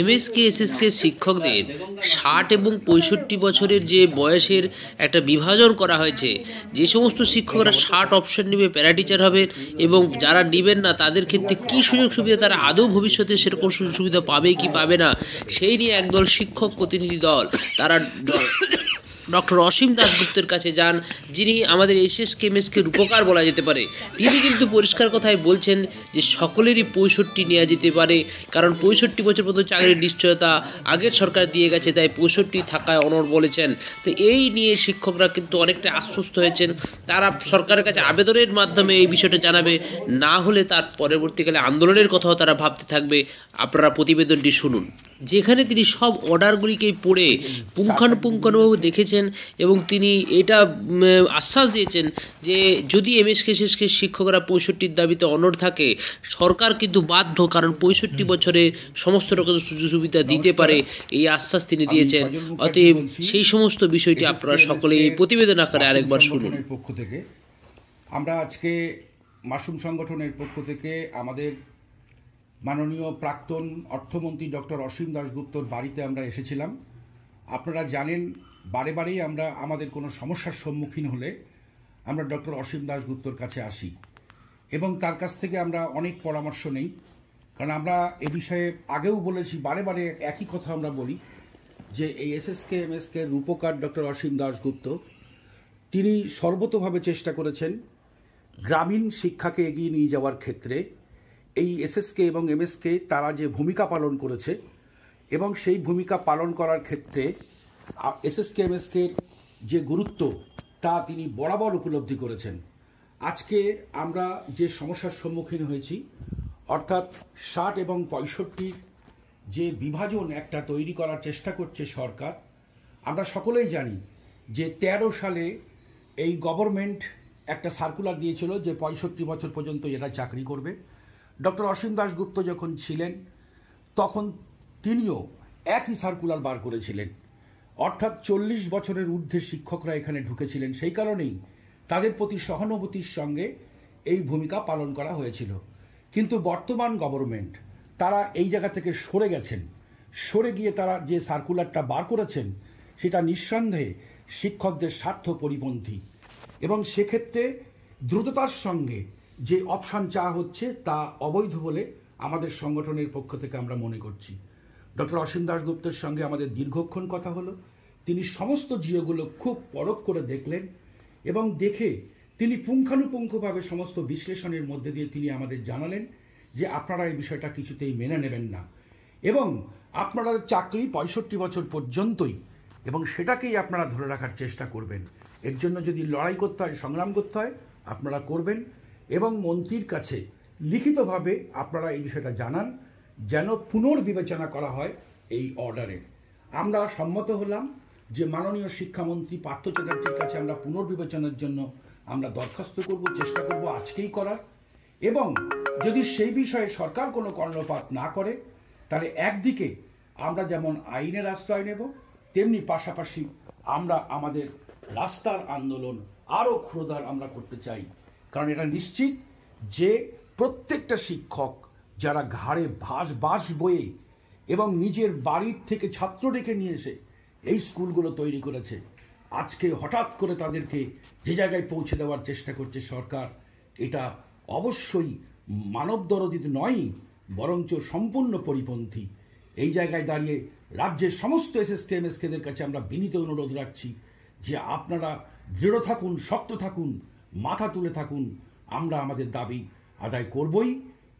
MSK SSK শিক্ষকদের ষাট এবং পঁয়ষট্টি বছরের যে বয়সের একটা বিভাজন করা হয়েছে যে সমস্ত শিক্ষকরা ষাট অপশন নেবে প্যারা টিচার হবে এবং যারা নেবেন না তাদের ক্ষেত্রে কি সুযোগ সুবিধা তারা আদৌ ভবিষ্যতে সেরকম সুযোগ সুবিধা পাবে কি পাবে না সেই নিয়ে একদল শিক্ষক প্রতিনিধি দল তারা ডক্টর অসীম দাশগুপ্তের কাছে যান যিনি আমাদের এসএস কেমিস্টকে রূপকার বলা যেতে পারে তিনি কিন্তু পরিষ্কার কথায় বলছেন যে সকলেরই পঁয়ষট্টি নেওয়া যেতে পারে কারণ পঁয়ষট্টি বছর পর্যন্ত চাকরির নিশ্চয়তা আগের সরকার দিয়ে গেছে তাই পঁয়ষট্টি থাকায় অনর বলেছেন তো এই নিয়ে শিক্ষকরা কিন্তু অনেকটা আশ্বস্ত হয়েছেন তারা সরকারের কাছে আবেদনের মাধ্যমে এই বিষয়টা জানাবে না হলে তার পরবর্তীকালে আন্দোলনের কথাও তারা ভাবতে থাকবে আপনারা প্রতিবেদনটি শুনুন যেখানে তিনি সব অর্ডারগুলিকে পড়ে পুঙ্খানুপুঙ্খানুভাবে দেখেছেন এবং তিনি এটা আশ্বাস দিয়েছেন যে যদি এম এস কে শিক্ষকরা পঁয়ষট্টির দাবিতে অনড় থাকে সরকার কিন্তু বাধ্য কারণ পঁয়ষট্টি বছরে সমস্ত রকম সুযোগ সুবিধা দিতে পারে এই আশ্বাস তিনি দিয়েছেন অতএব সেই সমস্ত বিষয়টি আপনারা সকলে এই প্রতিবেদন আকারে আরেকবার শুনুন পক্ষ থেকে আমরা আজকে মাসুম সংগঠনের পক্ষ থেকে আমাদের মাননীয় প্রাক্তন অর্থমন্ত্রী ডক্টর অসীম দাশগুপ্তর বাড়িতে আমরা এসেছিলাম আপনারা জানেন বারে বারেই আমরা আমাদের কোনো সমস্যার সম্মুখীন হলে আমরা ডক্টর অসীম দাশগুপ্তর কাছে আসি এবং তার কাছ থেকে আমরা অনেক পরামর্শ নেই কারণ আমরা এ বিষয়ে আগেও বলেছি বারে বারে একই কথা আমরা বলি যে এই এসএসকে এমএসকে রূপকার ডক্টর অসীম দাশগুপ্ত তিনি সর্বতভাবে চেষ্টা করেছেন গ্রামীণ শিক্ষাকে এগিয়ে নিয়ে যাওয়ার ক্ষেত্রে এই এসএসকে এবং এমএসকে তারা যে ভূমিকা পালন করেছে এবং সেই ভূমিকা পালন করার ক্ষেত্রে এসএসকে এমএসকে যে গুরুত্ব তা তিনি বরাবর উপলব্ধি করেছেন আজকে আমরা যে সমস্যার সম্মুখীন হয়েছি অর্থাৎ ষাট এবং পঁয়ষট্টির যে বিভাজন একটা তৈরি করার চেষ্টা করছে সরকার আমরা সকলেই জানি যে ১৩ সালে এই গভর্নমেন্ট একটা সার্কুলার দিয়েছিল যে পঁয়ষট্টি বছর পর্যন্ত এরা চাকরি করবে ডক্টর অসীম দাশগুপ্ত যখন ছিলেন তখন তিনিও একই সার্কুলার বার করেছিলেন অর্থাৎ চল্লিশ বছরের ঊর্ধ্বে শিক্ষকরা এখানে ঢুকেছিলেন সেই কারণেই তাদের প্রতি সহানুভূতির সঙ্গে এই ভূমিকা পালন করা হয়েছিল কিন্তু বর্তমান গভর্নমেন্ট তারা এই জায়গা থেকে সরে গেছেন সরে গিয়ে তারা যে সার্কুলারটা বার করেছেন সেটা নিঃসন্দেহে শিক্ষকদের স্বার্থ পরিপন্থী এবং সেক্ষেত্রে দ্রুততার সঙ্গে যে অপশান চা হচ্ছে তা অবৈধ বলে আমাদের সংগঠনের পক্ষ থেকে আমরা মনে করছি ডক্টর অসীম দাশগুপ্তের সঙ্গে আমাদের দীর্ঘক্ষণ কথা হলো তিনি সমস্ত জিওগুলো খুব পরখ করে দেখলেন এবং দেখে তিনি পুঙ্খানুপুঙ্খভাবে সমস্ত বিশ্লেষণের মধ্যে দিয়ে তিনি আমাদের জানালেন যে আপনারা এই বিষয়টা কিছুতেই মেনে নেবেন না এবং আপনারা চাকরি পঁয়ষট্টি বছর পর্যন্তই এবং সেটাকেই আপনারা ধরে রাখার চেষ্টা করবেন এর জন্য যদি লড়াই করতে হয় সংগ্রাম করতে হয় আপনারা করবেন এবং মন্ত্রীর কাছে লিখিতভাবে আপনারা এই বিষয়টা জানান যেন পুনর্বিবেচনা করা হয় এই অর্ডারের আমরা সম্মত হলাম যে মাননীয় শিক্ষামন্ত্রী পার্থ চ্যাটার্জির কাছে আমরা পুনর্বিবেচনার জন্য আমরা দরখাস্ত করব চেষ্টা করব আজকেই করার এবং যদি সেই বিষয়ে সরকার কোনো কর্ণপাত না করে তাহলে একদিকে আমরা যেমন আইনের আশ্রয় নেব তেমনি পাশাপাশি আমরা আমাদের রাস্তার আন্দোলন আরও ক্ষুদার আমরা করতে চাই কারণ এটা নিশ্চিত যে প্রত্যেকটা শিক্ষক যারা ঘাড়ে ভাস বাস বয়ে এবং নিজের বাড়ির থেকে ছাত্র ডেকে নিয়ে এসে এই স্কুলগুলো তৈরি করেছে আজকে হঠাৎ করে তাদেরকে যে জায়গায় পৌঁছে দেওয়ার চেষ্টা করছে সরকার এটা অবশ্যই মানব দরদিত নয় বরঞ্চ সম্পূর্ণ পরিপন্থী এই জায়গায় দাঁড়িয়ে রাজ্যের সমস্ত এসএসকেএমএসকেদের কাছে আমরা বিনীত অনুরোধ রাখছি যে আপনারা দৃঢ় থাকুন শক্ত থাকুন মাথা তুলে থাকুন আমরা আমাদের দাবি আদায় করবই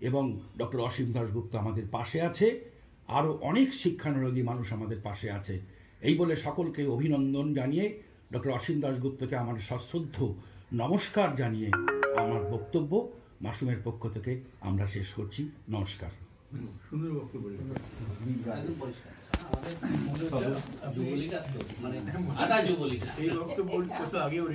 এবং ডক্টর অসীম দাশগুপ্ত আমাদের পাশে আছে আরও অনেক শিক্ষানুরোগী মানুষ আমাদের পাশে আছে এই বলে সকলকে অভিনন্দন জানিয়ে ডক্টর অসীম দাশগুপ্তকে আমার সশ্রদ্ধ নমস্কার জানিয়ে আমার বক্তব্য মাসুমের পক্ষ থেকে আমরা শেষ করছি নমস্কার সুন্দর বক্তব্য